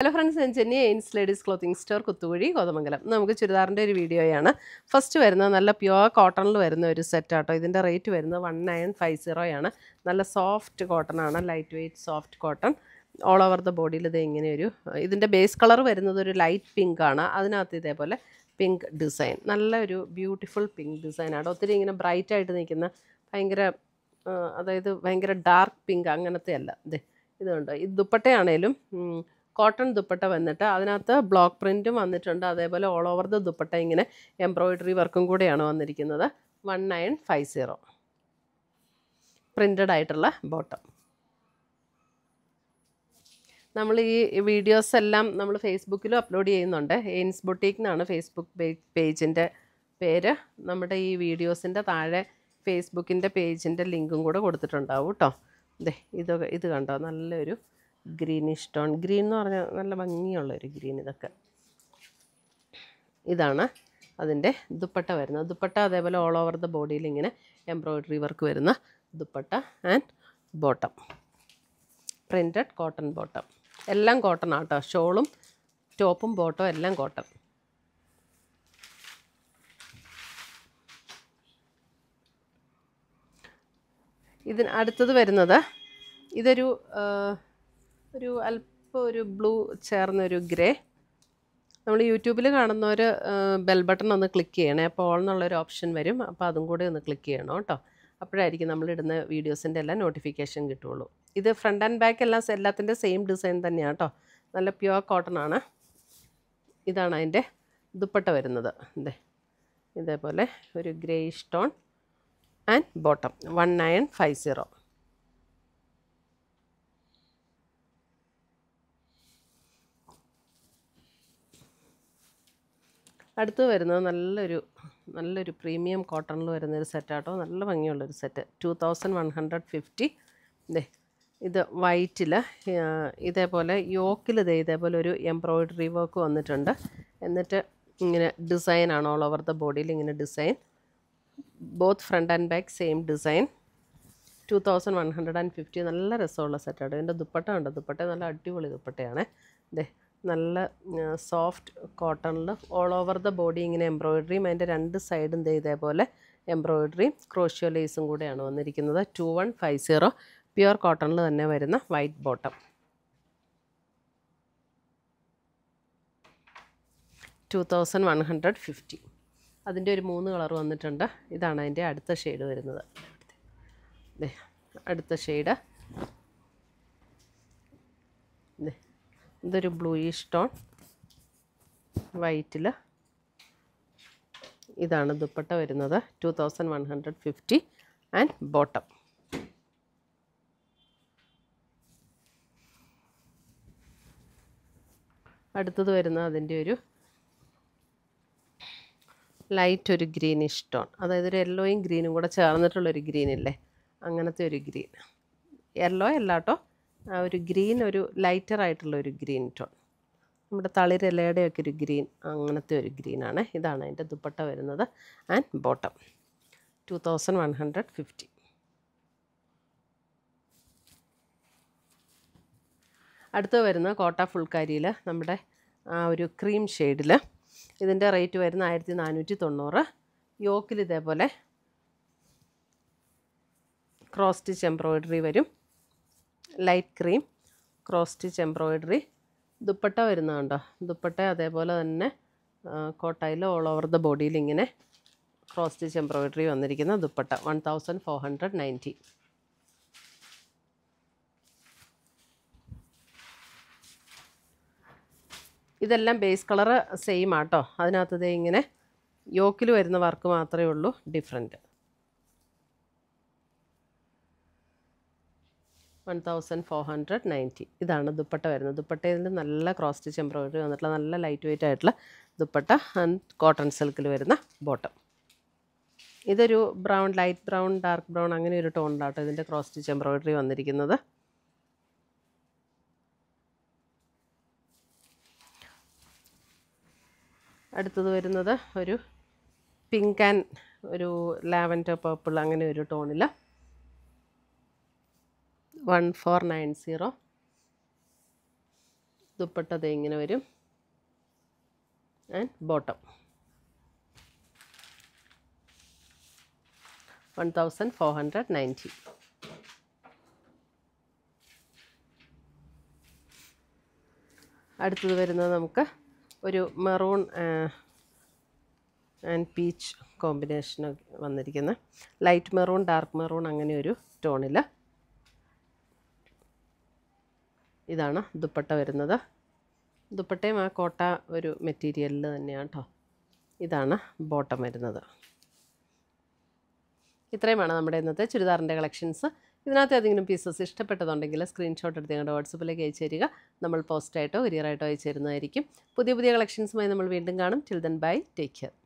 hello friends ഞാൻ ചെന്നി എയിൻസ് ladies clothing store Kuthuvazhi Kothamangalam നമുക്ക് ചുരിദാറിൻ്റെ ഒരു വീഡിയോയാണ് ഫസ്റ്റ് വരുന്നത് നല്ല പ്യുവർ കോട്ടണിൽ വരുന്ന ഒരു സെറ്റാട്ടോ ഇതിൻ്റെ റേറ്റ് വരുന്നത് വൺ നയൻ ഫൈവ് സീറോയാണ് നല്ല സോഫ്റ്റ് കോട്ടൺ ആണ് light weight soft cotton all over the ബോഡിയിൽ ഇത് ഇങ്ങനെയൊരു ഇതിൻ്റെ ബേസ് കളർ വരുന്നത് ഒരു ലൈറ്റ് പിങ്ക് ആണ് അതിനകത്ത് ഇതേപോലെ പിങ്ക് ഡിസൈൻ നല്ല ഒരു ബ്യൂട്ടിഫുൾ പിങ്ക് ഡിസൈനാണ് ഒത്തിരി ഇങ്ങനെ ബ്രൈറ്റ് ആയിട്ട് നിൽക്കുന്ന ഭയങ്കര അതായത് ഭയങ്കര ഡാർക്ക് പിങ്ക് അങ്ങനത്തെ അല്ല ഇത് ഇതുണ്ട് ഇത് ദുപ്പട്ടയാണേലും കോട്ടൺ ദുപ്പട്ട വന്നിട്ട് അതിനകത്ത് ബ്ലോക്ക് പ്രിൻറ്റും വന്നിട്ടുണ്ട് അതേപോലെ ഓൾ ഓവർ ദ ദുപ്പട്ട ഇങ്ങനെ എംബ്രോയിഡറി വർക്കും കൂടെയാണ് വന്നിരിക്കുന്നത് one nine five zero printed ആയിട്ടുള്ള ബോട്ടം നമ്മൾ ഈ വീഡിയോസ് എല്ലാം നമ്മൾ ഫേസ്ബുക്കിലും അപ്ലോഡ് ചെയ്യുന്നുണ്ട് എയിൻസ് ബൊട്ടീക്ക് എന്നാണ് ഫേസ്ബുക്ക് പേജിൻ്റെ പേര് നമ്മുടെ ഈ വീഡിയോസിൻ്റെ താഴെ ഫേസ്ബുക്കിൻ്റെ പേജിൻ്റെ ലിങ്കും കൂടെ കൊടുത്തിട്ടുണ്ടാവും കേട്ടോ അതെ ഇതൊക്കെ ഇത് കണ്ടോ നല്ലൊരു ഗ്രീനിഷ് സ്റ്റോൺ ഗ്രീൻ എന്ന് പറഞ്ഞാൽ നല്ല ഭംഗിയുള്ള ഒരു ഗ്രീൻ ഇതൊക്കെ ഇതാണ് അതിൻ്റെ ദുപ്പട്ട വരുന്നത് ദുപ്പട്ട അതേപോലെ ഓൾ ഓവർ ദ ബോഡിയിൽ ഇങ്ങനെ എംബ്രോയിഡറി വർക്ക് വരുന്ന dupatta and bottom printed cotton bottom എല്ലാം കോട്ടൺ ആട്ടോ ഷോളും ടോപ്പും ബോട്ടോ എല്ലാം കോട്ടൺ ഇതിന് അടുത്തത് വരുന്നത് ഇതൊരു ഒരു അല്പം ഒരു ബ്ലൂ ചേർന്നൊരു ഗ്രേ നമ്മൾ യൂട്യൂബിൽ കാണുന്ന ഒരു ബെൽ ബട്ടൺ ഒന്ന് ക്ലിക്ക് ചെയ്യണേ അപ്പോൾ ഓൾ എന്നുള്ളൊരു ഓപ്ഷൻ വരും അപ്പോൾ അതും കൂടി ഒന്ന് ക്ലിക്ക് ചെയ്യണം കേട്ടോ അപ്പോഴായിരിക്കും നമ്മളിടുന്ന വീഡിയോസിൻ്റെ എല്ലാം നോട്ടിഫിക്കേഷൻ കിട്ടുള്ളൂ ഇത് ഫ്രണ്ട് ആൻഡ് ബാക്ക് എല്ലാം എല്ലാത്തിൻ്റെ സെയിം ഡിസൈൻ തന്നെയാണ് കേട്ടോ നല്ല പ്യുവർ കോട്ടൺ ആണ് ഇതാണ് അതിൻ്റെ ദുപ്പട്ട വരുന്നത് അതെ ഇതേപോലെ ഒരു grey stone and bottom one nine five zero അടുത്ത് വരുന്നത് നല്ലൊരു നല്ലൊരു പ്രീമിയം കോട്ടണിൽ വരുന്നൊരു സെറ്റാട്ടോ നല്ല ഭംഗിയുള്ളൊരു set two thousand one hundred fifty ഇതേ ഇത് വൈറ്റിൽ ഇതേപോലെ യോക്കിൽ ഇത് ഇതേപോലെ ഒരു എംബ്രോയിഡറി വർക്ക് വന്നിട്ടുണ്ട് എന്നിട്ട് ഇങ്ങനെ ഡിസൈനാണ് ഓൾ ഓവർ ദ ബോഡിയിൽ ഇങ്ങനെ design both front and back same design two thousand one hundred and fifty നല്ല രസമുള്ള സെറ്റാണ് എൻ്റെ ദുപ്പട്ട ഉണ്ട് ദുപ്പട്ട നല്ല അടിപൊളി ദുപ്പട്ടയാണ് ഇതേ നല്ല സോഫ്റ്റ് കോട്ടണിൽ ഓൾ ഓവർ ദ ബോഡി ഇങ്ങനെ എംബ്രോയിഡറിയും അതിൻ്റെ രണ്ട് സൈഡും ഇതേപോലെ എംബ്രോയിഡറിയും ക്രോഷ്യോ ലേസും കൂടെയാണ് വന്നിരിക്കുന്നത് two one five zero pure കോട്ടണിൽ തന്നെ വരുന്ന white bottom two thousand one hundred fifty അതിൻ്റെ ഒരു മൂന്ന് കളർ വന്നിട്ടുണ്ട് ഇതാണ് അതിൻ്റെ അടുത്ത ഷെയ്ഡ് വരുന്നത് അടുത്ത ഷെയ്ഡ് ഇതൊരു ബ്ലൂയിഷ് ടോൺ വൈറ്റിൽ ഇതാണ് ദുപ്പട്ട വരുന്നത് two thousand one hundred fifty and bottom അടുത്തത് വരുന്ന അതിൻ്റെ ഒരു ലൈറ്റ് ഒരു ഗ്രീനിഷ് ടോൺ അതായത് ഒരു യെല്ലോയും ഗ്രീനും കൂടെ ചേർന്നിട്ടുള്ളൊരു ഗ്രീനില്ലേ അങ്ങനത്തെ ഒരു ഗ്രീൻ യെല്ലോ അല്ലാട്ടോ ആ ഒരു ഗ്രീൻ ഒരു ലൈറ്റർ ആയിട്ടുള്ള ഒരു ഗ്രീൻ ടോൺ നമ്മുടെ തളിരലയുടെയൊക്കെ ഒരു ഗ്രീൻ അങ്ങനത്തെ ഒരു ഗ്രീനാണ് ഇതാണ് അതിൻ്റെ ദുപ്പട്ട വരുന്നത് and bottom two thousand one അടുത്ത് വരുന്ന കോട്ട ഫുൾക്കാരിയിൽ നമ്മുടെ ആ ഒരു ക്രീം ഷെയ്ഡിൽ ഇതിൻ്റെ റേറ്റ് വരുന്ന ആയിരത്തി നാനൂറ്റി തൊണ്ണൂറ് യോക്കിൽ ഇതേപോലെ ക്രോസ് സ്റ്റിച്ച് എംബ്രോയിഡറി വരും light cream cross stitch embroidery dupatta വരുന്നുണ്ടോ ദുപ്പട്ട അതേപോലെ തന്നെ കോട്ടയിൽ ഓൾ ഓവർ ദ ബോഡിയിൽ ഇങ്ങനെ ക്രോസ് സ്റ്റിച്ച് എംബ്രോയിഡറി വന്നിരിക്കുന്ന dupatta one thousand four hundred ninety ഇതെല്ലാം ബേസ് കളറ് സെയിം ആട്ടോ അതിനകത്തത് ഇങ്ങനെ യോക്കിൽ വരുന്ന വർക്ക് മാത്രമേ ഉള്ളൂ different one thousand four hundred ninety ഇതാണ് ദുപ്പട്ട വരുന്നത് ദുപ്പട്ടയിൽ നല്ല ക്രോസ് സ്റ്റിച്ച് എംബ്രോയിഡറി വന്നിട്ടുള്ള നല്ല ലൈറ്റ് വെയിറ്റ് ആയിട്ടുള്ള ദുപ്പട്ട ആൻഡ് കോട്ടൺ സിൽക്കിൽ വരുന്ന ബോട്ടം ഇതൊരു brown light brown dark brown അങ്ങനെ ഒരു ടോണിലാട്ടോ ഇതിൻ്റെ ക്രോസ് സ്റ്റിച്ച് എംബ്രോയിഡറി വന്നിരിക്കുന്നത് അടുത്തത് വരുന്നത് ഒരു പിങ്ക് ആൻഡ് ഒരു ലാവൻഡർ പർപ്പിൾ അങ്ങനെ ഒരു ടോണിൽ വൺ ഫോർ നയൻ സീറോ ദുപ്പട്ടത് ഇങ്ങനെ വരും and bottom one thousand four hundred ninety അടുത്തത് വരുന്നത് നമുക്ക് ഒരു മെറൂൺ ആൻഡ് പീച്ച് കോമ്പിനേഷൻ വന്നിരിക്കുന്നത് ലൈറ്റ് മെറൂൺ ഡാർക്ക് മെറൂൺ അങ്ങനെ ഒരു ടോണിൽ ഇതാണ് ദുപ്പട്ട വരുന്നത് ദുപ്പട്ടയും ആ കോട്ട ഒരു മെറ്റീരിയലിൽ തന്നെയാണ് കേട്ടോ ഇതാണ് ബോട്ടം വരുന്നത് ഇത്രയുമാണ് നമ്മുടെ ഇന്നത്തെ ചുരിദാറിൻ്റെ കളക്ഷൻസ് ഇതിനകത്ത് ഏതെങ്കിലും പീസസ് ഇഷ്ടപ്പെട്ടതുണ്ടെങ്കിൽ സ്ക്രീൻഷോട്ട് എടുത്ത് ഞങ്ങളുടെ വാട്സപ്പിലേക്ക് അയച്ചു തരിക നമ്മൾ പോസ്റ്റായിട്ടോ കൊരിയറായിട്ടോ അയച്ചു തരുന്നതായിരിക്കും പുതിയ പുതിയ കളക്ഷൻസുമായി നമ്മൾ വീണ്ടും കാണും ചിൽ ബൈ ടേക്ക് കെയർ